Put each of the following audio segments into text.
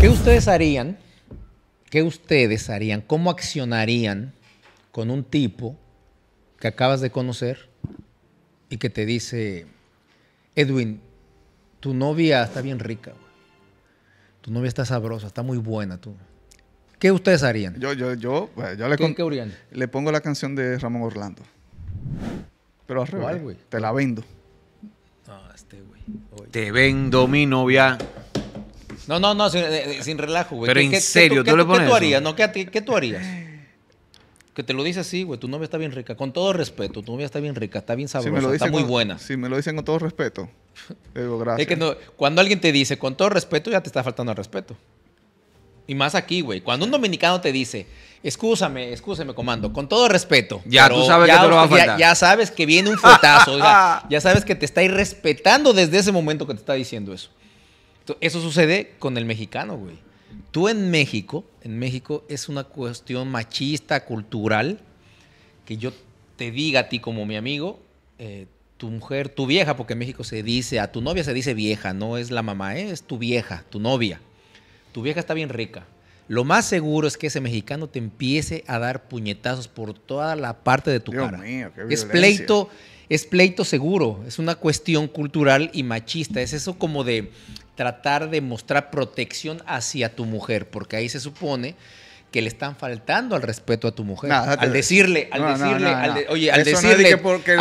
¿Qué ustedes harían? ¿Qué ustedes harían? ¿Cómo accionarían con un tipo que acabas de conocer y que te dice, Edwin, tu novia está bien rica, güey. tu novia está sabrosa, está muy buena, tú. ¿Qué ustedes harían? Yo, yo, yo, yo le, ¿Qué, le pongo la canción de Ramón Orlando. Pero arriba. te la vendo. Este, te vendo mi novia. No, no, no, sin, eh, eh, relajo, güey. Pero en serio, ¿Qué tú harías? No, ¿qué, tú harías? Que te lo dice así, güey, tu novia está bien rica. Con todo respeto, tu novia está bien rica, está bien sabrosa, está muy buena. Si me lo dicen con todo respeto, digo gracias. cuando alguien te dice con todo respeto, ya te está faltando el respeto. Y más aquí, güey. Cuando un dominicano te dice, escúchame, escúchame, comando, con todo respeto. Ya tú sabes que te lo va a faltar. Ya, sabes que viene un fotazo. ya, ya sabes que te está irrespetando desde ese momento que te está diciendo eso. Eso sucede con el mexicano, güey. Tú en México, en México es una cuestión machista, cultural, que yo te diga a ti como mi amigo, eh, tu mujer, tu vieja, porque en México se dice, a tu novia se dice vieja, no es la mamá, es tu vieja, tu novia. Tu vieja está bien rica. Lo más seguro es que ese mexicano te empiece a dar puñetazos por toda la parte de tu cara. es pleito es pleito seguro, es una cuestión cultural y machista, es eso como de tratar de mostrar protección hacia tu mujer, porque ahí se supone que le están faltando al respeto a tu mujer. al decirle, al decirle, al decirle, al decirle, porque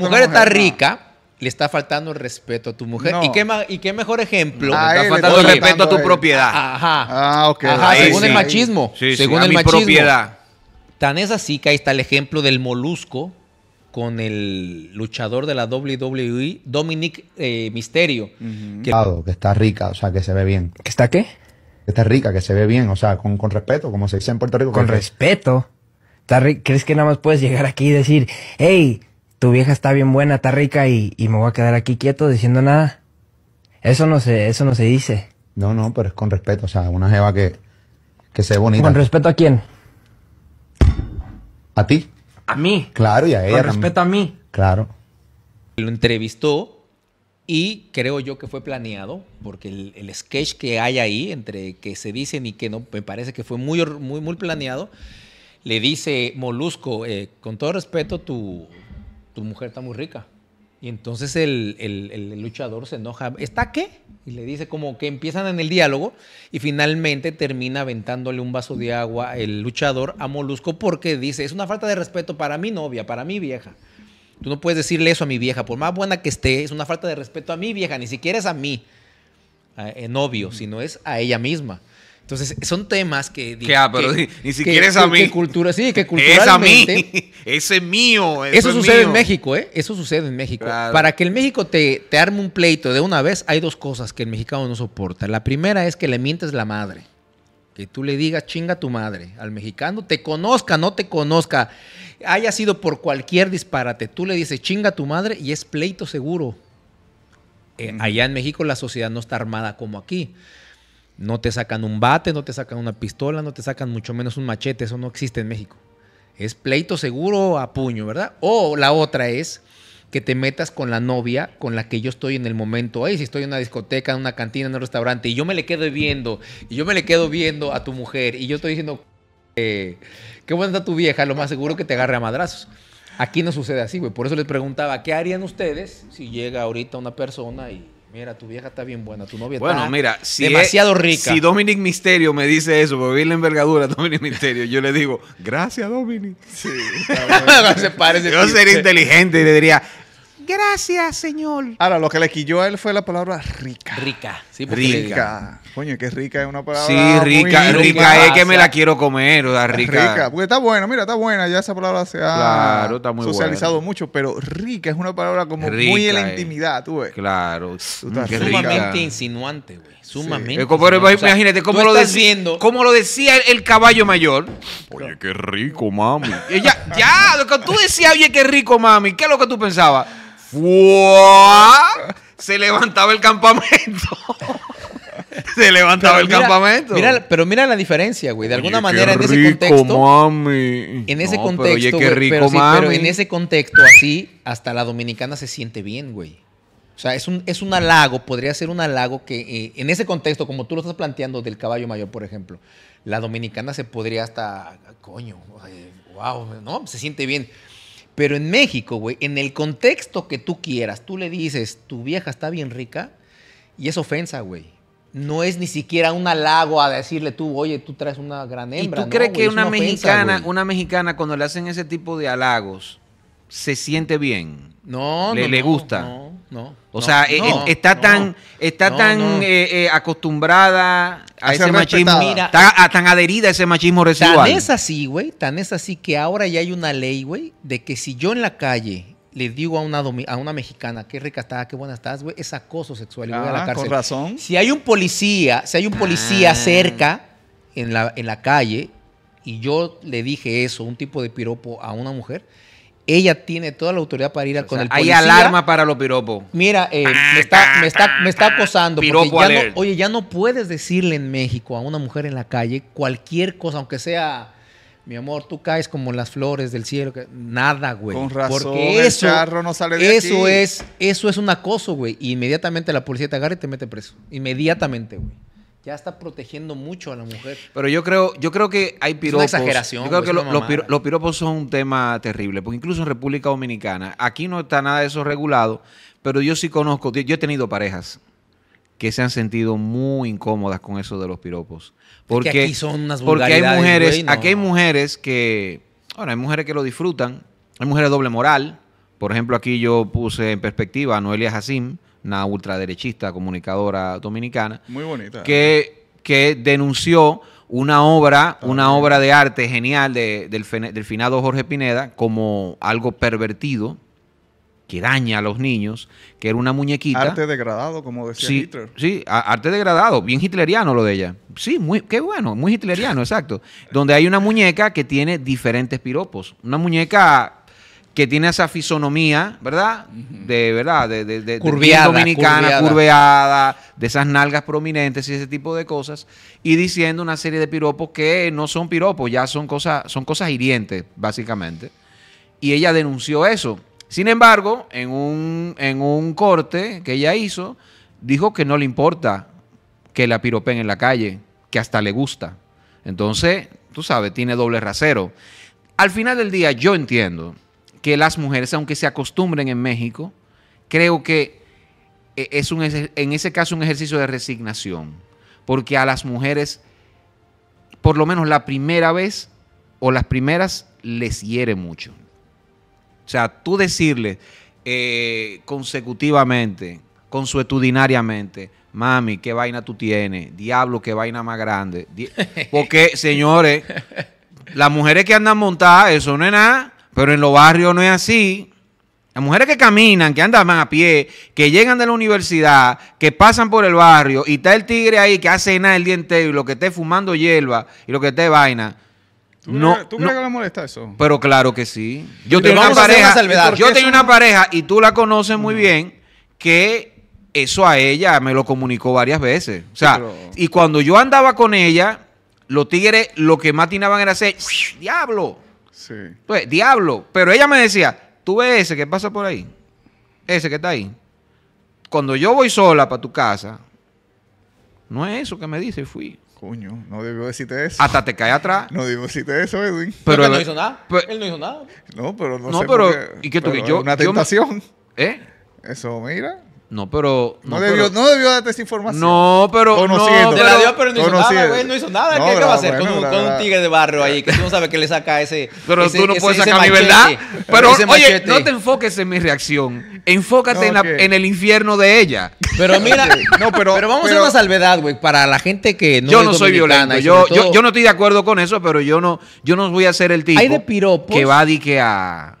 tu mujer, está rica, le está faltando el respeto a tu mujer. ¿Y, qué ¿Y qué mejor ejemplo? le está faltando el respeto a tu propiedad. Ajá. Ah, según el machismo. según el machismo. Tan es así que ahí está el ejemplo del molusco con el luchador de la WWE, Dominic eh, Misterio. que, está rica, o sea, que se ve bien. ¿Que está qué? Que está rica, que se ve bien, o sea, con, con respeto, como se dice en Puerto Rico. Con respeto. ¿Crees que nada más puedes llegar aquí y decir, hey, tu vieja está bien buena, está rica y, me voy a quedar aquí quieto diciendo nada? Eso no se, eso no se dice. No, no, pero es con respeto, o sea, una jeva que, que se ve bonita. ¿Con respeto a quién? A ti a mí. Claro, y a ella. Con respeto a mí. Claro. Lo entrevistó y creo yo que fue planeado, porque el, sketch que hay ahí, entre que se dicen y que no, me parece que fue muy, muy, muy planeado. Le dice Molusco, eh, con todo respeto, tu, tu, mujer está muy rica. Y entonces el, el luchador se enoja. ¿Está qué? y le dice como que empiezan en el diálogo y finalmente termina aventándole un vaso de agua el luchador a Molusco porque dice, es una falta de respeto para mi novia, para mi vieja. Tú no puedes decirle eso a mi vieja, por más buena que esté, es una falta de respeto a mi vieja, ni siquiera es a mí, novio, sino es a ella misma. Entonces, son temas que... Ah, pero que, ni, siquiera es a mí. cultura, sí, que culturalmente ese mío. Eso, sucede en México, ¿eh? Eso sucede en México. Para que el México te, te arme un pleito de una vez, hay dos cosas que el mexicano no soporta. La primera es que le mientes la madre. Que tú le digas chinga tu madre al mexicano, te conozca, no te conozca, haya sido por cualquier disparate, tú le dices chinga tu madre y es pleito seguro. Eh, allá en México la sociedad no está armada como aquí. No te sacan un bate, no te sacan una pistola, no te sacan mucho menos un machete, eso no existe en México es pleito seguro a puño, ¿verdad? O la otra es que te metas con la novia con la que yo estoy en el momento. Ahí si estoy en una discoteca, en una cantina, en un restaurante, y yo me le quedo viendo, y yo me le quedo viendo a tu mujer, y yo estoy diciendo, eh, qué buena está tu vieja, lo más seguro que te agarre a madrazos. Aquí no sucede así, güey. Por eso les preguntaba, ¿qué harían ustedes si llega ahorita una persona y Mira, tu vieja está bien buena, tu novia bueno, está mira, si demasiado rica. Si Dominic Misterio me dice eso, porque vi la envergadura Dominic Misterio, yo le digo, gracias Dominic. Sí, yo sería inteligente y le diría, Gracias, Señor. Ahora, lo que le quilló a él fue la palabra rica. Rica. Sí, rica. Coño, que rica es una palabra. Sí, rica. rica, es que me la quiero comer. rica. rica. Porque está buena, mira, está buena. Ya esa palabra se ha socializado mucho, pero rica es una palabra como muy en la eh. intimidad, tú ves. Claro. Mm, sumamente insinuante, güey. Sumamente. imagínate, ¿cómo lo, diciendo? ¿cómo lo decía el, caballo mayor? Oye, qué rico, mami. ya, ya, lo que tú decías, oye, qué rico, mami. ¿Qué es lo que tú pensabas? ¡Fua! Se levantaba el campamento. Se levantaba el campamento. pero mira la diferencia, güey. De alguna manera en ese contexto. Mami. En ese contexto. Pero, oye, qué rico, mami. pero, en ese contexto, así, hasta la dominicana se siente bien, güey. O sea, es un, halago, podría ser un halago que eh, en ese contexto, como tú lo estás planteando del caballo mayor, por ejemplo, la dominicana se podría hasta, coño, wow, eh, no, se siente bien. Pero en México, güey, en el contexto que tú quieras, tú le dices, tu vieja está bien rica, y es ofensa, güey. No es ni siquiera un halago a decirle tú, oye, tú traes una gran hembra. ¿Y tú crees que una, mexicana, una mexicana, cuando le hacen ese tipo de halagos, se siente bien? No, le, no. Le gusta. No. O sea, está tan, está tan acostumbrada a, ese machismo, está tan, adherida a ese machismo residual. Tan es así, güey, tan es así que ahora ya hay una ley, güey, de que si yo en la calle le digo a una, a una mexicana, qué rica estás, qué buena estás, güey, es acoso sexual a la ah, cárcel. razón. Si hay un policía, si hay un policía ah. cerca en la, en la calle y yo le dije eso, un tipo de piropo a una mujer, ella tiene toda la autoridad para ir a con el policía. Hay alarma para los piropos. Mira, eh, ah, me, está, ah, ah, acosando. Piropo porque ya oye, ya no puedes decirle en México a una mujer en la calle cualquier cosa, aunque sea mi amor, tú caes como las flores del cielo. Nada, güey. Con razón, Porque eso, el no sale de eso Es, eso es un acoso, güey. Inmediatamente la policía te agarra y te mete preso. Inmediatamente, güey ya está protegiendo mucho a la mujer. Pero yo creo, yo creo que hay piropos. exageración. Yo creo que los, piropos son un tema terrible, porque incluso en República Dominicana, aquí no está nada de eso regulado, pero yo sí conozco, yo he tenido parejas que se han sentido muy incómodas con eso de los piropos. Porque, aquí son unas Porque hay mujeres, aquí hay mujeres que, bueno, hay mujeres que lo disfrutan, hay mujeres doble moral. Por ejemplo, aquí yo puse en perspectiva a Noelia Jacim, una ultraderechista, comunicadora dominicana. Muy Que, ¿eh? que denunció una obra, una obra de arte genial del, finado Jorge Pineda como algo pervertido, que daña a los niños, que era una muñequita. Arte degradado, como decía sí, Hitler. Sí, arte degradado, bien hitleriano lo de ella. Sí, muy, qué bueno, muy hitleriano, exacto. Donde hay una muñeca que tiene diferentes piropos. Una muñeca que tiene esa fisonomía, ¿verdad? De verdad, de, de, dominicana, curveada, de esas nalgas prominentes y ese tipo de cosas, y diciendo una serie de piropos que no son piropos, ya son cosas, son cosas hirientes, básicamente. Y ella denunció eso. Sin embargo, en un, en un corte que ella hizo, dijo que no le importa que la piropen en la calle, que hasta le gusta. Entonces, tú sabes, tiene doble rasero. Al final del día, yo entiendo que las mujeres, aunque se acostumbren en México, creo que eh, es un, en ese caso un ejercicio de resignación, porque a las mujeres, por lo menos la primera vez o las primeras, les hiere mucho. O sea, tú decirle eh, consecutivamente, consuetudinariamente, mami, qué vaina tú tienes, diablo, qué vaina más grande. Porque, señores, las mujeres que andan montadas, eso no es nada. Pero en los barrios no es así. Las mujeres que caminan, que andan a pie, que llegan de la universidad, que pasan por el barrio y está el tigre ahí que hace nada el día entero y lo que esté fumando hierba y lo que esté vaina. no, ¿tú que le molesta eso? Pero claro que sí. Yo tengo una pareja. yo tengo una pareja y tú la conoces muy bien que eso a ella me lo comunicó varias veces. O sea, y cuando yo andaba con ella, los tigres lo que más tinaban era hacer, ¡diablo! Sí. Pues, diablo. Pero ella me decía, tú ves ese que pasa por ahí, ese que está ahí. Cuando yo voy sola para tu casa, no es eso que me dice, fui. Coño, no debió decirte eso. Hasta te cae atrás. No debió decirte eso, Edwin. Pero él no hizo nada. Pues él no hizo nada. No, pero no, sé por qué, ¿y que tú, yo, Una tentación. ¿Eh? Eso, mira. No, pero. No, debió, darte esa información. No, pero. Conociendo. No, te la dio, pero no hizo nada, güey. No hizo nada. ¿Qué, va a hacer con, un, tigre de barrio ahí? Que tú no sabes qué le saca ese. Pero tú no puedes sacar mi verdad. Pero, oye, no te enfoques en mi reacción. Enfócate en, la, en, el infierno de ella. Pero mira. no, pero, pero vamos a hacer una salvedad, güey. Para la gente que no. Yo no soy violenta. Yo, yo, yo, no estoy de acuerdo con eso, pero yo no, yo no voy a ser el tipo. Hay de piropos. Que va a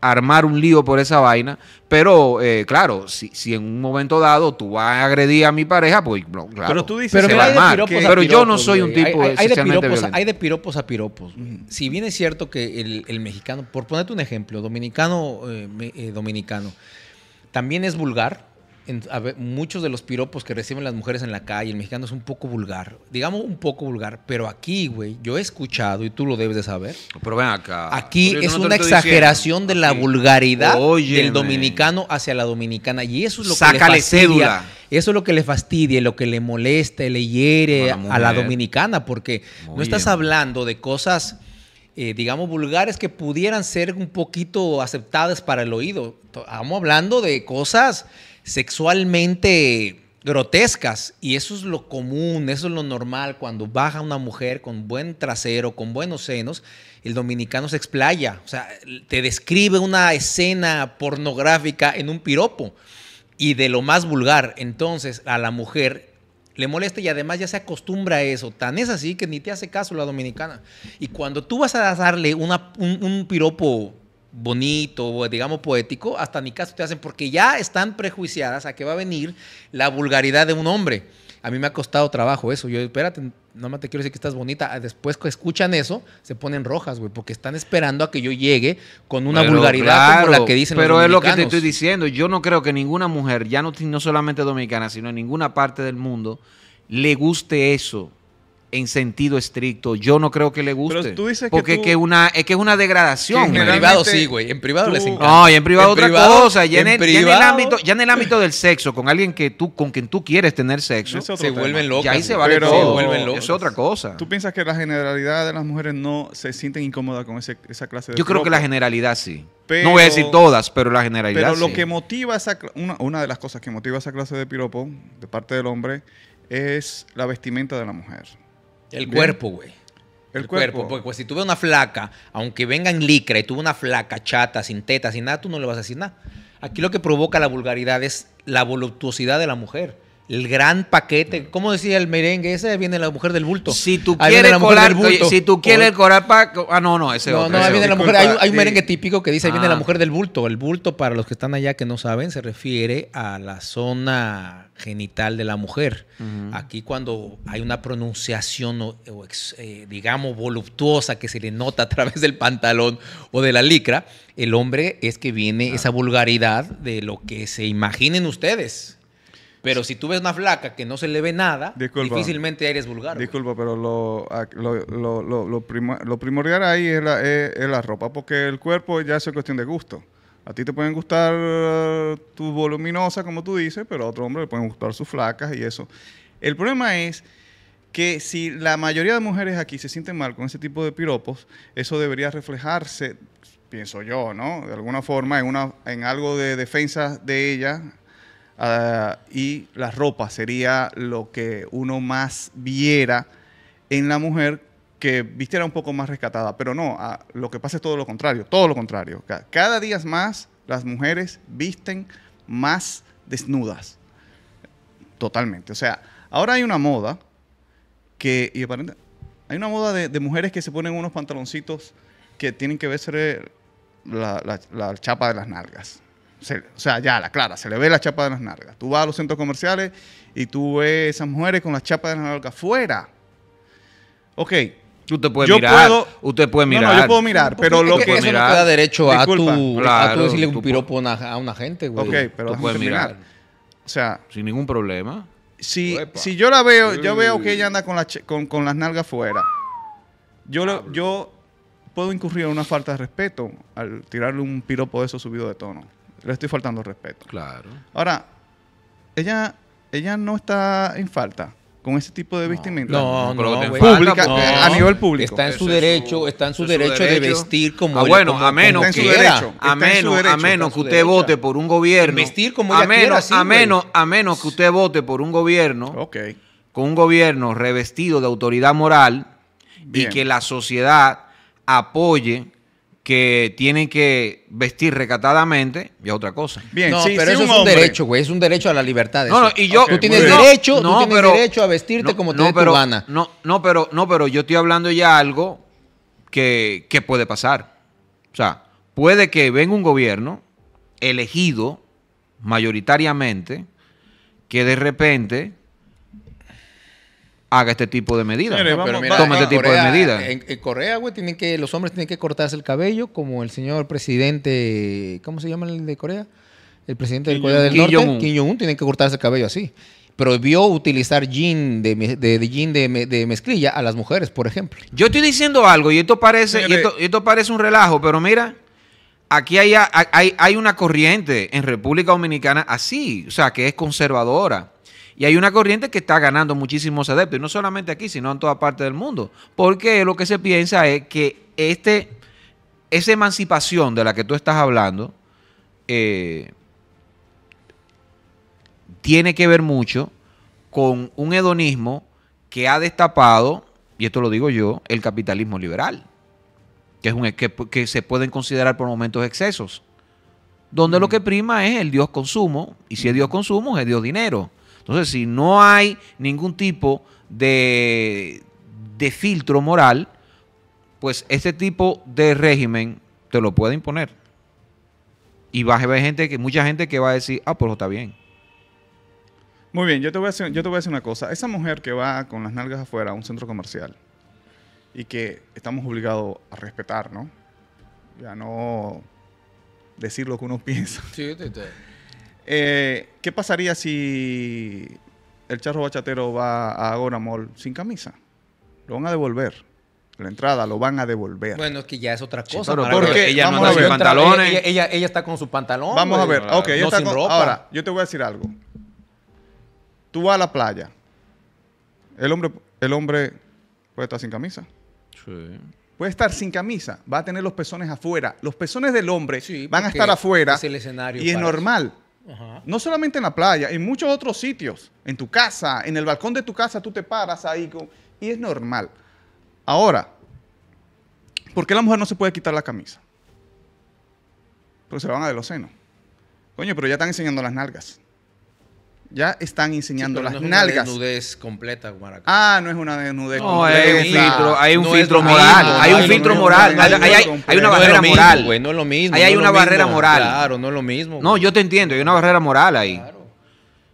armar un lío por esa vaina, pero eh, claro, si, si, en un momento dado tú vas a agredir a mi pareja, pues claro. Pero tú dices, pero, yo no soy un tipo hay, de piropos, Hay de piropos a piropos. Si bien es cierto que el, el mexicano, por ponerte un ejemplo, dominicano, eh, eh, dominicano, también es vulgar, muchos de los piropos que reciben las mujeres en la calle, el mexicano es un poco vulgar. Digamos un poco vulgar, pero aquí, güey, yo he escuchado, y tú lo debes de saber. Pero ven acá. Aquí es una exageración de la vulgaridad del dominicano hacia la dominicana. Y eso es lo que le fastidia. Eso es lo que le fastidia, lo que le molesta, le hiere a la, dominicana, porque no estás hablando de cosas. Eh, digamos, vulgares que pudieran ser un poquito aceptadas para el oído. Estamos hablando de cosas sexualmente grotescas. Y eso es lo común, eso es lo normal. Cuando baja una mujer con buen trasero, con buenos senos, el dominicano se explaya. O sea, te describe una escena pornográfica en un piropo y de lo más vulgar. Entonces, a la mujer le molesta y además ya se acostumbra a eso. Tan es así que ni te hace caso la dominicana. Y cuando tú vas a darle un, un piropo bonito, digamos poético, hasta ni caso te hacen, porque ya están prejuiciadas a que va a venir la vulgaridad de un hombre. A mí me ha costado trabajo eso. Yo, espérate, más te quiero decir que estás bonita. Ah, después que escuchan eso, se ponen rojas, güey, porque están esperando a que yo llegue con una vulgaridad como la que dicen Pero es lo que te estoy diciendo. Yo no creo que ninguna mujer, ya no, no solamente dominicana, sino en ninguna parte del mundo, le guste eso en sentido estricto, yo no creo que le guste. Pero tú dices porque que, es que una, es que es una degradación. en privado sí, güey. En privado les encanta. No, y en privado otra cosa. Ya en, el, ámbito, ya en el ámbito del sexo, con alguien que tú, con quien tú quieres tener sexo, se vuelven locos. Y ahí se vale pero, todo. vuelven Es otra cosa. ¿Tú piensas que la generalidad de las mujeres no se sienten incómodas con esa clase de Yo creo que la generalidad sí. no voy a decir todas, pero la generalidad Pero lo que motiva esa... Una, una de las cosas que motiva esa clase de piropo de parte del hombre es la vestimenta de la mujer. El cuerpo, güey. El, cuerpo. Porque pues, si tú ves una flaca, aunque venga en licra y tú una flaca chata, sin teta, sin nada, tú no le vas a decir nada. Aquí lo que provoca la vulgaridad es la voluptuosidad de la mujer el gran paquete. ¿Cómo decía el merengue? Ese viene la mujer del bulto. Si tú quieres colar, mujer del bulto. si tú quieres colar pa, ah no, no, ese no, otro, No, no viene la mujer, hay, un merengue típico que dice viene la ah. mujer del bulto. El bulto para los que están allá que no saben se refiere a la zona genital de la mujer. Aquí cuando hay una pronunciación eh, digamos voluptuosa que se le nota a través del pantalón o de la licra, el hombre es que viene ah. esa vulgaridad de lo que se imaginen ustedes pero si tú ves una flaca que no se le ve nada, difícilmente eres vulgar. Disculpa, pero lo, lo, lo, primordial ahí es la, ropa, porque el cuerpo ya es cuestión de gusto. A ti te pueden gustar eh, tus voluminosas, como tú dices, pero a otro hombre le pueden gustar sus flacas y eso. El problema es que si la mayoría de mujeres aquí se sienten mal con ese tipo de piropos, eso debería reflejarse, pienso yo, ¿no? De alguna forma en, una, en algo de defensa de ella Ah, y la ropa sería lo que uno más viera en la mujer que vistiera un poco más rescatada. Pero no, ah, lo que pasa es todo lo contrario, todo lo contrario. Cada día más las mujeres visten más desnudas. Totalmente. O sea, ahora hay una moda que, hay una moda de, mujeres que se ponen unos pantaloncitos que tienen que verse la chapa de las nalgas o sea, ya, la clara, se le ve la chapa de las nalgas Tú vas a los centros comerciales y tú ves esas mujeres con la chapa de las nalgas fuera. Ok. Usted puede yo Puedo, usted puede mirar. No, yo puedo mirar, pero lo que. eso no derecho a a decirle un piropo a una gente, güey. Ok, pero tú puedes mirar. O sea. Sin ningún problema. Si, yo la veo, yo veo que ella anda con, con, las nalgas fuera. Yo, yo puedo incurrir en una falta de respeto al tirarle un piropo de eso subido de tono. Le estoy faltando respeto. Claro. Ahora, ella, ella no está en falta con ese tipo de vestimenta. No, no, no, eh, a nivel público. Está en su derecho, está en su, derecho, de vestir como ah, bueno, a menos que derecho, a menos, que usted vote por un gobierno. Vestir como a menos, a menos, a menos que usted vote por un gobierno. ok Con un gobierno revestido de autoridad moral y que la sociedad apoye que tienen que vestir recatadamente y a otra cosa. Bien, pero eso es un derecho, güey, es un derecho a la libertad. No, y yo tú tienes derecho, a vestirte como te dé tu gana. No, no, pero no, pero yo estoy hablando ya algo que, que puede pasar. O sea, puede que venga un gobierno elegido mayoritariamente que de repente haga este tipo de medidas. Toma este tipo de medidas. En, Corea, güey, tienen que, los hombres tienen que cortarse el cabello, como el señor presidente, ¿cómo se llama el de Corea? El presidente de Corea del Norte, Kim Jong-un, tienen que cortarse el cabello así. Prohibió utilizar jean de, mezclilla a las mujeres, por ejemplo. Yo estoy diciendo algo y esto parece, esto, parece un relajo, pero mira, aquí hay, hay, hay una corriente en República Dominicana así, o sea, que es conservadora y hay una corriente que está ganando muchísimos adeptos, no solamente aquí, sino en toda parte del mundo, porque lo que se piensa es que este, esa emancipación de la que tú estás hablando eh, tiene que ver mucho con un hedonismo que ha destapado, y esto lo digo yo, el capitalismo liberal, que, es un, que, se pueden considerar por momentos excesos donde lo mm. que prima es el Dios consumo, y si es Dios mm. consumo, es Dios dinero. Entonces, si no hay ningún tipo de, filtro moral, pues este tipo de régimen te lo puede imponer. Y va a haber gente que, mucha gente que va a decir, ah, pues está bien. Muy bien, yo te, voy a yo te decir una cosa. Esa mujer que va con las nalgas afuera a un centro comercial y que estamos obligados a respetar, ¿no? Ya no decir lo que uno piensa. Sí, eh, ¿Qué pasaría si el charro bachatero va a Agora sin camisa? Lo van a devolver la entrada, lo van a devolver. Bueno, es que ya es otra cosa. porque ella no anda pantalones. Ella, está con sus pantalones. Vamos a ver. no Ahora, yo te voy a decir algo. Tú vas a la playa. El hombre, el hombre puede estar sin camisa. Sí. Puede estar sin camisa. Va a tener los pezones afuera. Los pezones del hombre van a estar afuera. Es el escenario. Y es normal. No solamente en la playa, en muchos otros sitios, en tu casa, en el balcón de tu casa, tú te paras ahí y es normal. Ahora, ¿por qué la mujer no se puede quitar la camisa? Porque se van a ver los senos. Coño, pero ya están enseñando las nalgas ya están enseñando las nalgas. desnudez completa, Ah, no es una desnudez completa. Hay un filtro, hay un filtro moral. hay un filtro moral. Hay, una barrera moral. Güey, no es lo mismo. Ahí hay una barrera moral. Claro, no es lo mismo. No, yo te entiendo, hay una barrera moral ahí.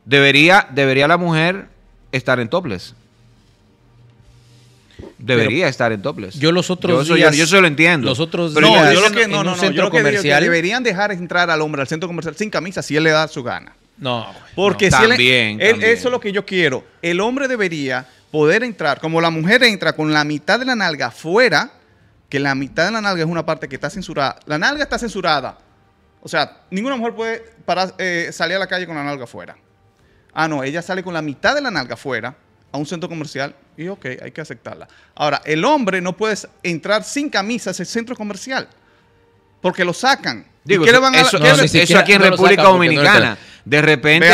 Debería, debería la mujer estar en topless. Debería estar en topless. Yo los otros yo días, yo, lo entiendo. Los otros comercial. deberían dejar entrar al hombre al centro comercial sin camisa si él le da su gana. Pues, no, porque también, eso es lo que yo quiero. El hombre debería poder entrar, como la mujer entra con la mitad de la nalga fuera, que la mitad de la nalga es una parte que está censurada. La nalga está censurada. O sea, ninguna mujer puede eh, salir a la calle con la nalga fuera. Ah, no, ella sale con la mitad de la nalga fuera a un centro comercial y ok, hay que aceptarla. Ahora, el hombre no puede entrar sin camisa a ese centro comercial porque lo sacan. qué van a, eso, eso aquí en República Dominicana. De repente,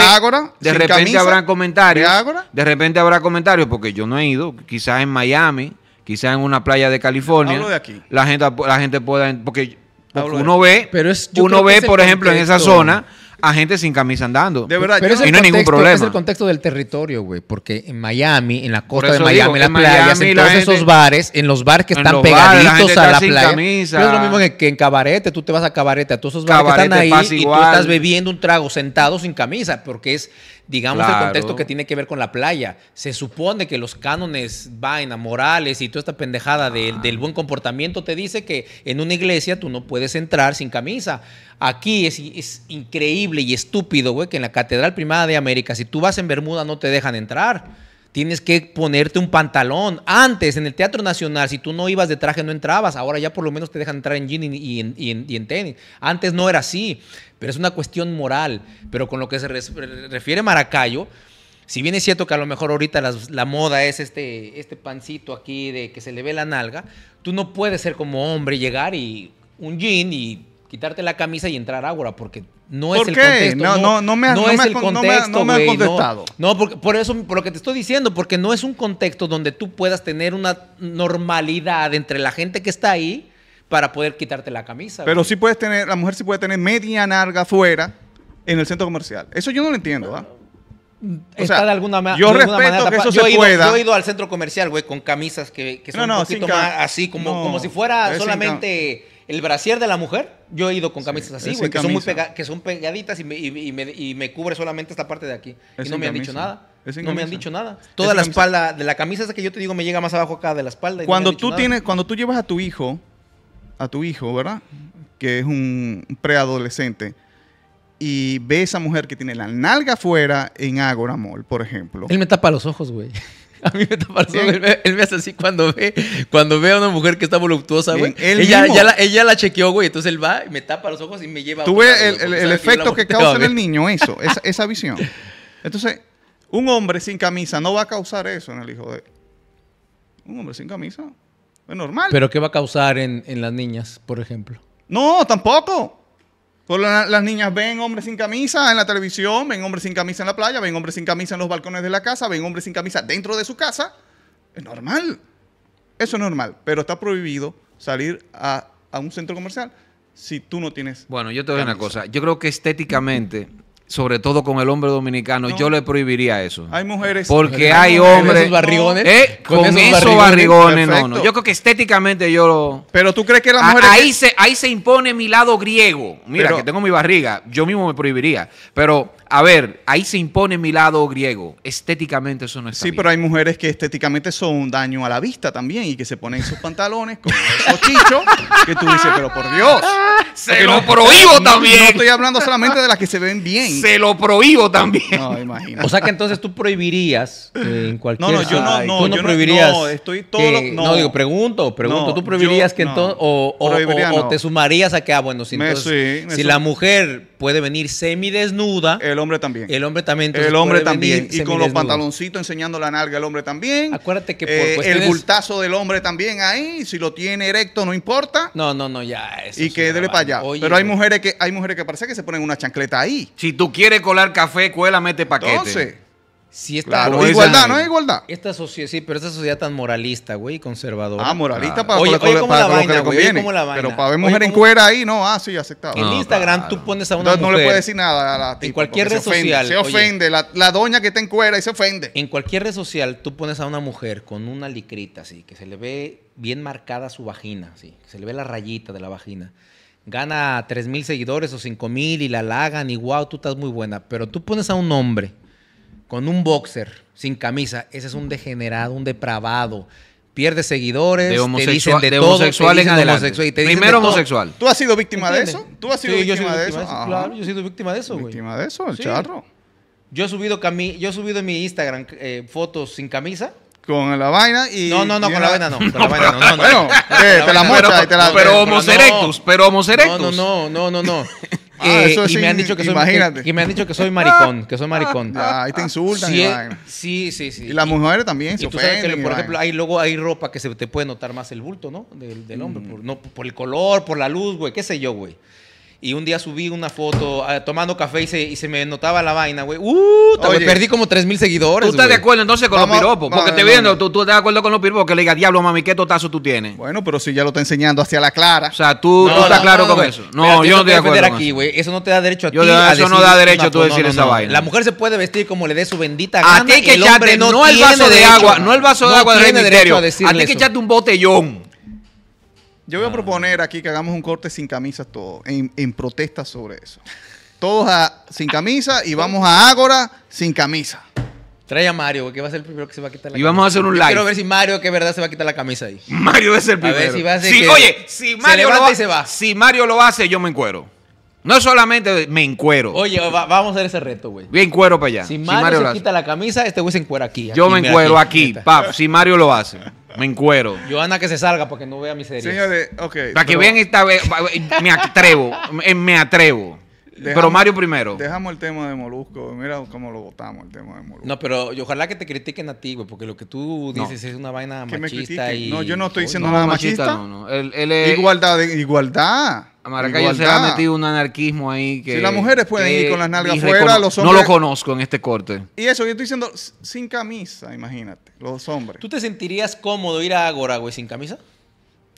de repente habrá comentarios. De repente habrá comentarios, porque yo no he ido, quizás en Miami, quizás en una playa de California. La gente, la gente pueda, porque, uno ve, uno ve, por ejemplo, en esa zona a gente sin camisa andando. De verdad, pero y no hay ningún problema. Es el contexto del territorio, güey, porque en Miami, en la costa de Miami, en las playas, en todos esos bares, en los bares que están pegaditos a la playa. Pero es lo mismo que, en cabarete, tú te vas a cabarete, a todos esos bares que están ahí y tú estás bebiendo un trago sentado sin camisa, porque es digamos el contexto que tiene que ver con la playa. Se supone que los cánones, vaina, morales y toda esta pendejada del buen comportamiento te dice que en una iglesia tú no puedes entrar sin camisa. Aquí es, es increíble y estúpido, güey, que en la Catedral Primada de América, si tú vas en Bermuda no te dejan entrar tienes que ponerte un pantalón. Antes, en el Teatro Nacional, si tú no ibas de traje, no entrabas. Ahora ya por lo menos te dejan entrar en jean y en tenis. Antes no era así pero es una cuestión moral. Pero con lo que se refiere Maracayo, si bien es cierto que a lo mejor ahorita la, moda es este, este pancito aquí de que se le ve la nalga, tú no puedes ser como hombre llegar y un jean y quitarte la camisa y entrar ágora, porque no es el contexto. No, no, no, me no, el no contestado. No, porque, por eso, por lo que te estoy diciendo, porque no es un contexto donde tú puedas tener una normalidad entre la gente que está ahí para poder quitarte la camisa. Pero sí puedes tener, la mujer sí puede tener media narga fuera en el centro comercial. Eso yo no lo entiendo, ¿ah? o sea, de alguna, yo manera. Que eso yo respeto pueda. Yo he ido al centro comercial, güey, con camisas que, son un poquito más así, como, como si fuera solamente el brasier de la mujer. Yo he ido con camisas así, güey, que, son pegaditas y me, cubre solamente esta parte de aquí. y no me han dicho nada. No me han dicho nada. Toda la espalda de la camisa esa que yo te digo me llega más abajo acá de la espalda. cuando, tú tienes, cuando tú llevas a tu hijo a tu hijo, ¿verdad? Que es un preadolescente y ve esa mujer que tiene la nalga afuera en Agora Mall, por ejemplo. Él me tapa los ojos, güey. A mí me tapa los ojos. Él me, hace así cuando ve, cuando ve a una mujer que está voluptuosa, güey. Él ella, Ya la, chequeó, güey. Entonces él va, me tapa los ojos y me lleva. Tú ves el, efecto que, causa en el niño eso, esa, esa visión. Entonces, un hombre sin camisa no va a causar eso en el hijo de Un hombre sin camisa es normal. ¿Pero qué va a causar en, las niñas, por ejemplo? No, tampoco. Pues las niñas ven hombres sin camisa en la televisión, ven hombres sin camisa en la playa, ven hombres sin camisa en los balcones de la casa, ven hombres sin camisa dentro de su casa. Es normal. Eso es normal. Pero está prohibido salir a, un centro comercial si tú no tienes. Bueno, yo te doy una cosa. Yo creo que estéticamente sobre todo con el hombre dominicano, yo le prohibiría eso. Hay mujeres. Porque hay, hombres. Eh, esos barrigones, con, esos, barrigones, no, Yo creo que estéticamente yo lo. Pero tú crees que las ah, mujeres. Ahí, se, ahí se impone mi lado griego. Mira, que tengo mi barriga. Yo mismo me prohibiría. Pero a ver, ahí se impone mi lado griego. Estéticamente eso no es Sí, pero hay mujeres que estéticamente son un daño a la vista también y que se ponen sus pantalones con esos chichos que tú dices, pero por Dios. Se lo prohíbo también. No estoy hablando solamente de las que se ven bien. Se lo prohíbo también. No, imagínate. O sea que entonces tú prohibirías eh, en cualquier. No, no, yo no, no, no prohibirías. No, estoy todo. no. digo, pregunto, pregunto. ¿Tú prohibirías que entonces. O, te sumarías a que, ah, bueno, si, si la mujer puede venir semidesnuda. El hombre también. El hombre también. El hombre también. Y con los pantaloncitos enseñando la nalga, el hombre también. Acuérdate que eh, El bultazo del hombre también ahí, si lo tiene erecto, no importa. No, no, no, ya. y que dele para allá. Pero hay mujeres que hay mujeres que parece que se ponen una chancleta ahí. Si tú quiere colar café, cuela, mete paquete. Entonces, si está igualdad, ¿no es igualdad? Esta sociedad, sí, pero esta sociedad tan moralista, güey, conservadora. Ah, moralista para, lo que le conviene. Pero para ver mujer en cuera ahí, no, ah, sí, aceptado. En Instagram tú pones a una mujer. No le puedes decir nada a la tipa, En cualquier red social. Se ofende, la, doña que está en cuera y se ofende. En cualquier red social tú pones a una mujer con una licrita así, que se le ve bien marcada su vagina, que se le ve la rayita de la vagina gana 3.000 mil seguidores o 5.000 mil y la lagan y wow, tú estás muy buena. Pero tú pones a un hombre con un boxer sin camisa, ese es un degenerado, un depravado. Pierde seguidores, te dicen de, todo, homosexual Primero homosexual. ¿Tú has sido víctima de eso? sido sí, víctima, yo de eso? Claro, yo he sido víctima de eso, güey. Víctima de eso, el charro. Yo he subido, yo he subido en mi Instagram eh, fotos sin camisa con la vaina y. No, no, no, con la, vaina no. Con la vaina no. no, eh, te la muestra, y te la. Pero Homo erectus, pero Homo erectus. No, no, no, no, no. Ah, eso y me han dicho que soy, imagínate. y me han dicho que soy maricón, que soy ah, maricón. Ah, ahí te insultan. Sí, eh, vaina. sí, sí, sí. Y las mujeres también se por ejemplo, hay, luego hay ropa que se te puede notar más el bulto, ¿no? Del, del hombre, mm. por el color, por la luz, güey, qué sé yo, güey. Y un día subí una foto ah, tomando café y se, y se me notaba la vaina, güey. ¡Uh! perdí como 3 mil seguidores. ¿Tú estás de acuerdo entonces con los piropos? Porque te viendo, Tú, tú, estás de acuerdo con los piropos que le diga, diablo, mami, ¿qué totazo tú tienes? Bueno, pero si ya lo está enseñando hacia la clara. O sea, tú, tú estás claro con eso. No, yo, no estoy de acuerdo. aquí, güey. Eso no te da derecho a ti. Eso no da derecho a tú decir esa vaina. La mujer se puede vestir como le dé su bendita gana. A ti que echarte, no el vaso de agua, no el vaso de agua del derecho A ti que echarte un botellón. Yo voy a ah. proponer aquí que hagamos un corte sin camisas todos, en, protesta sobre eso. Todos sin camisa y vamos a Ágora sin camisa. Trae a Mario, porque que va a ser el primero que se va a quitar la camisa. Y vamos a hacer un Yo Quiero ver si Mario, que es verdad, se va a quitar la camisa ahí. Mario es el primero. A ver si va a ser sí, que oye, Mario, lo si Mario lo hace, yo me encuero. No solamente me encuero. Oye, vamos a hacer ese reto, güey. Bien cuero para allá. Si Mario, se quita la camisa, este güey se encuera aquí. Yo me encuero aquí, si Mario lo hace. Me encuero. Joana que se salga porque no vea miseria. Señores, ok. Para que vean esta vez, me atrevo, me atrevo. Pero Mario primero. Dejamos el tema de Molusco. Mira cómo lo votamos el tema de Molusco. No, pero ojalá que te critiquen a ti, güey, porque lo que tú dices es una vaina machista No, yo no estoy diciendo- nada machista. Igualdad, igualdad. Maracayo se ha metido un anarquismo ahí que... Si las mujeres pueden ir con las nalgas fuera, los hombres... No lo conozco en este corte. Y eso, yo estoy diciendo sin camisa, imagínate, los hombres. ¿Tú te sentirías cómodo ir a Agora, güey, sin camisa?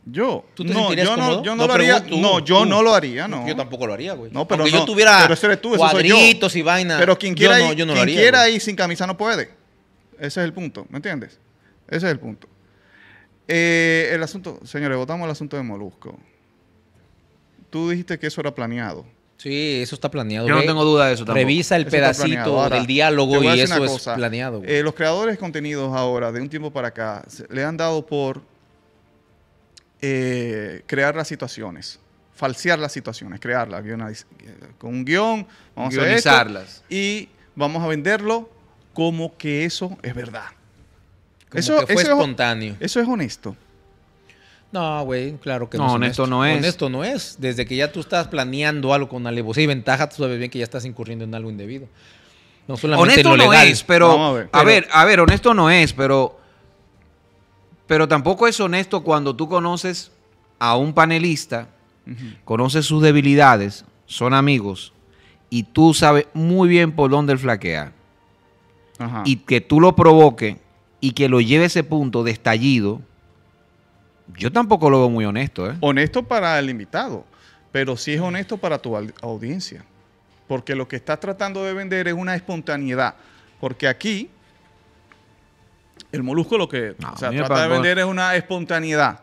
Yo. ¿Tú te no, sentirías yo cómodo? No, yo no, lo haría. no, yo no lo haría, no. Yo tampoco lo haría, güey. No, pero Aunque yo tuviera pero cuadritos yo. y vainas. Pero quien quiera, ir, quien quiera ir sin camisa no puede. Ese es el punto, ¿me entiendes? Ese es el punto. Eh, el asunto, señores, votamos el asunto de Molusco tú dijiste que eso era planeado. Sí, eso está planeado. Yo no tengo duda de eso tampoco. Revisa el pedacito del diálogo y eso es planeado. Eh, los creadores de contenidos ahora, de un tiempo para acá, le han dado por eh, crear las situaciones, falsear las situaciones, crearlas, eh, con un guión, vamos Guionizarlas. y vamos a venderlo como que eso es verdad. eso, es espontáneo. eso es honesto. No, güey, claro que no. No, honesto, no es. Honesto no es. Desde que ya tú estás planeando algo con alevosía y ventaja, tú sabes bien que ya estás incurriendo en algo indebido. No solamente honesto no es, pero, pero, a ver, a ver, honesto no es, pero pero tampoco es honesto cuando tú conoces a un panelista, conoces sus debilidades, son amigos y tú sabes muy bien por dónde él flaquea. Y que tú lo provoques y que lo lleve a ese punto de estallido yo tampoco lo veo muy honesto. ¿eh? Honesto para el invitado, pero sí es honesto para tu audiencia. Porque lo que estás tratando de vender es una espontaneidad. Porque aquí, el molusco lo que trata de vender es una espontaneidad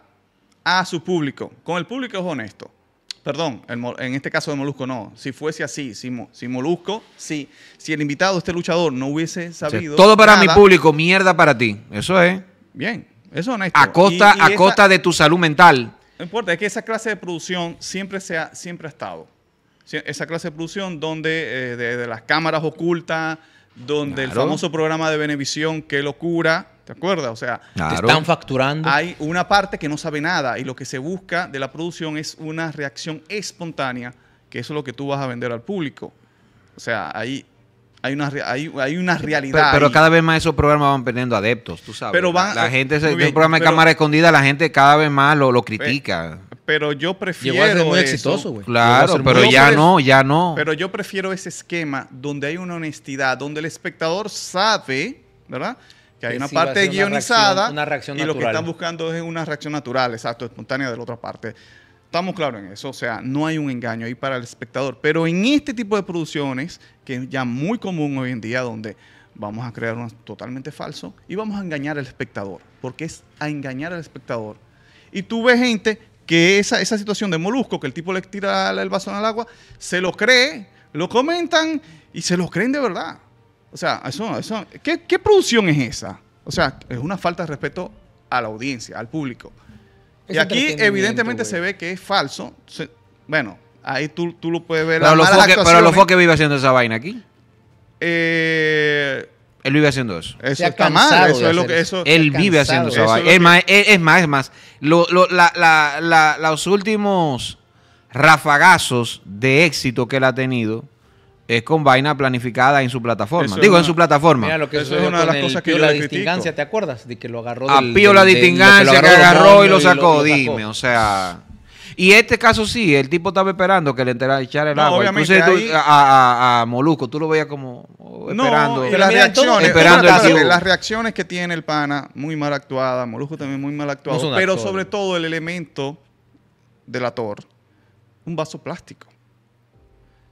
a su público. Con el público es honesto. Perdón, en este caso de Molusco no. Si fuese así, si, Molusco, sí. Si, el invitado, este luchador, no hubiese sabido. todo para mi público, mierda para ti. Eso es. Bien, a costa, a costa de tu salud mental. No importa, es que esa clase de producción siempre, ha, siempre estado. Esa clase de producción donde eh, de, las cámaras ocultas, donde el famoso programa de Benevisión, qué locura, ¿te acuerdas? O sea, te están facturando. Hay una parte que no sabe nada y lo que se busca de la producción es una reacción espontánea, que eso es lo que tú vas a vender al público. O sea, ahí hay una, hay, hay una realidad. Pero, cada vez más esos programas van perdiendo adeptos, tú sabes. Pero van, la gente, es un programa de cámara escondida, la gente cada vez más lo, critica. Pero yo prefiero. Llegó a ser muy exitoso, güey. Claro, pero ya no, ya no. Pero yo prefiero ese esquema donde hay una honestidad, donde el espectador sabe, ¿verdad? Que hay una parte guionizada. reacción, y lo que están buscando es una reacción natural, exacto, espontánea de la otra parte. Estamos claros en eso, o sea, no hay un engaño ahí para el espectador. Pero en este tipo de producciones, que es ya muy común hoy en día, donde vamos a crear uno totalmente falso y vamos a engañar al espectador, porque es a engañar al espectador. Y tú ves gente que esa, situación de molusco, que el tipo le tira el vaso al agua, se lo cree, lo comentan y se lo creen de verdad. O sea, eso, eso ¿qué producción es esa? O sea, es una falta de respeto a la audiencia, al público y aquí evidentemente se ve que es falso. bueno, ahí tú, lo puedes ver. Pero, lo fue pero lo vive haciendo esa vaina aquí. Eh, él vive haciendo eso. Eso está mal. Eso es eso, él vive haciendo esa vaina. es, más, es más, los últimos rafagazos de éxito que él ha tenido es con vaina planificada en su plataforma. Digo, en su plataforma. Mira, eso, es una de las cosas que yo la distingancia, ¿te acuerdas? De que lo agarró. Del, a Pío la distingancia que, agarró, y lo sacó, dime, o sea. Y este caso sí, el tipo estaba esperando que le enterara echar el agua. a, Moluco Molusco, tú lo veías como esperando. No, las, reacciones, las reacciones que tiene el pana, muy mal actuada. Molusco también muy mal actuado. pero sobre todo el elemento delator, un vaso plástico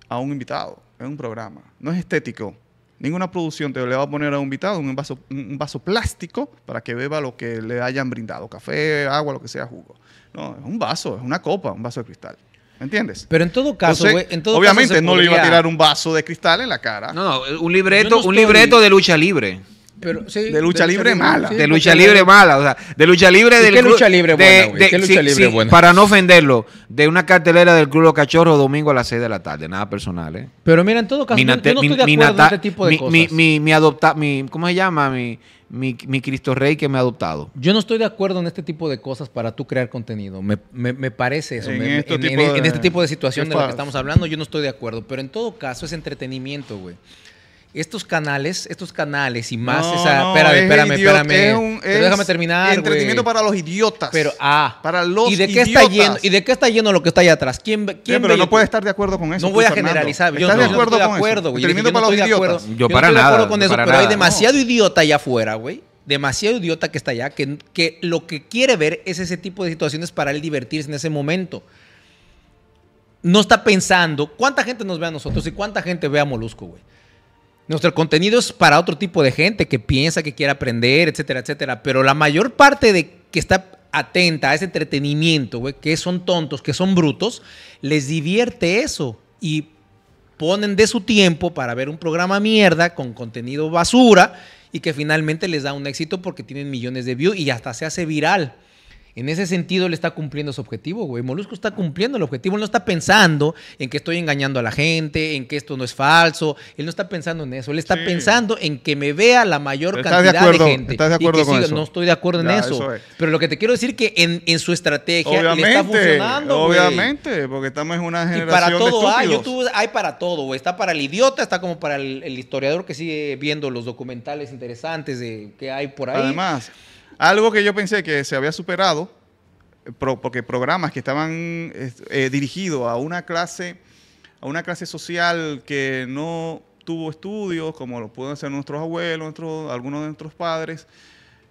a un invitado es un programa, no es estético. Ninguna producción te le va a poner a un invitado un vaso, un vaso plástico para que beba lo que le hayan brindado, café, agua, lo que sea, jugo. No, es un vaso, es una copa, un vaso de cristal. entiendes? Pero en todo caso, en todo obviamente no le iba a tirar un vaso de cristal en la cara. No, no un libreto, no un libreto de lucha libre de lucha, libre, mala. de lucha libre, mala, o sea, de lucha libre del ¿Qué lucha libre buena, de, lucha libre Para no ofenderlo, de una cartelera del Club Los Cachorros domingo a las 6 de la tarde, nada personal, ¿eh? Pero mira, en todo caso, mi yo, no de acuerdo este tipo de cosas. adopta, mi, ¿cómo se llama? Mi, mi, Cristo Rey que me ha adoptado. Yo no estoy de acuerdo en este tipo de cosas para tú crear contenido. Me, parece eso. En, este, tipo de, en este tipo de situación de la que estamos hablando, yo no estoy de acuerdo. Pero en todo caso, es entretenimiento, güey estos canales, estos canales y más esa. espérame, es espérame, espérame. déjame terminar. Entretenimiento para los idiotas. Pero, ah. Para los ¿y de qué Está lleno, ¿Y de qué está lleno lo que está allá atrás? ¿Quién, quién pero no puede estar de acuerdo con eso. No voy a generalizar. Yo, de acuerdo estoy de acuerdo, güey. Entretenimiento para los idiotas. Yo para nada. Pero hay demasiado idiota allá afuera, güey demasiado idiota que está allá, que, que, lo que quiere ver es ese tipo de situaciones para él divertirse en ese momento. No está pensando cuánta gente nos ve a nosotros y cuánta gente ve a Molusco, güey. Nuestro contenido es para otro tipo de gente que piensa, que quiere aprender, etcétera, etcétera. Pero la mayor parte de que está atenta a ese entretenimiento, que son tontos, que son brutos, les divierte eso y ponen de su tiempo para ver un programa mierda con contenido basura y que finalmente les da un éxito porque tienen millones de views y hasta se hace viral. En ese sentido, él está cumpliendo su objetivo, güey. Molusco está cumpliendo el objetivo. Él no está pensando en que estoy engañando a la gente, en que esto no es falso. Él no está pensando en eso. Él está pensando en que me vea la mayor cantidad de, gente. ¿Estás de acuerdo con eso? No estoy de acuerdo en eso. Pero lo que te quiero decir que en, su estrategia obviamente, le está funcionando, Obviamente, porque estamos en una generación para todo hay. YouTube hay para todo, güey. Está para el idiota, está como para el, historiador que sigue viendo los documentales interesantes de, que hay por ahí. Además... Algo que yo pensé que se había superado, eh, porque programas que estaban eh, eh, dirigidos a una clase, a una clase social que no tuvo estudios, como lo pueden hacer nuestros abuelos, algunos de nuestros padres,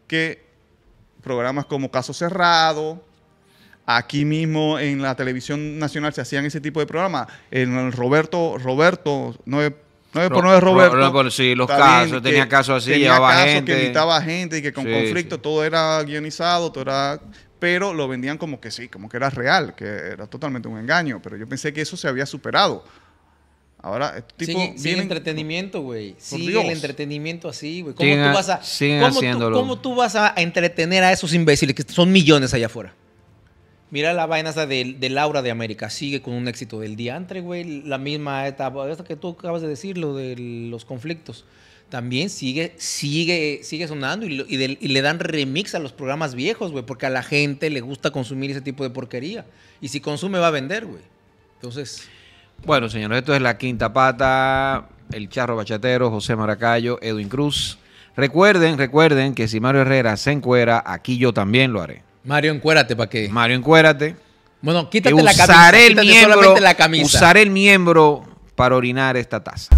que programas como Caso Cerrado, aquí mismo en la televisión nacional se hacían ese tipo de programas. En Roberto, Roberto, no no por 9 Roberto. No, sí, los casos, tenía casos así, tenía casos gente. que invitaba gente y que con conflicto todo era guionizado, todo pero lo vendían como que sí, como que era real, que era totalmente un engaño, pero yo pensé que eso se había superado. Ahora, este tipo sin, entretenimiento, güey. Sí, el entretenimiento así, güey. ¿Cómo, tú vas ¿Cómo tú vas a entretener a esos imbéciles que son millones allá afuera? Mira la vaina esa de, Laura de América. Sigue con un éxito del diantre, güey. La misma etapa, esta que tú acabas de decir, lo de los conflictos. También sigue, sigue, sigue sonando y, le dan remix a los programas viejos, güey, porque a la gente le gusta consumir ese tipo de porquería. Y si consume, va a vender, güey. Entonces. Bueno, señores, esto es La Quinta Pata, El Charro Bachatero, José Maracayo, Edwin Cruz. Recuerden, recuerden que si Mario Herrera se encuera, aquí yo también lo haré. Mario, encuérate para qué. Mario, encuérate. Bueno, quítate la camisa. Usaré la camisa. Usaré el miembro para orinar esta taza.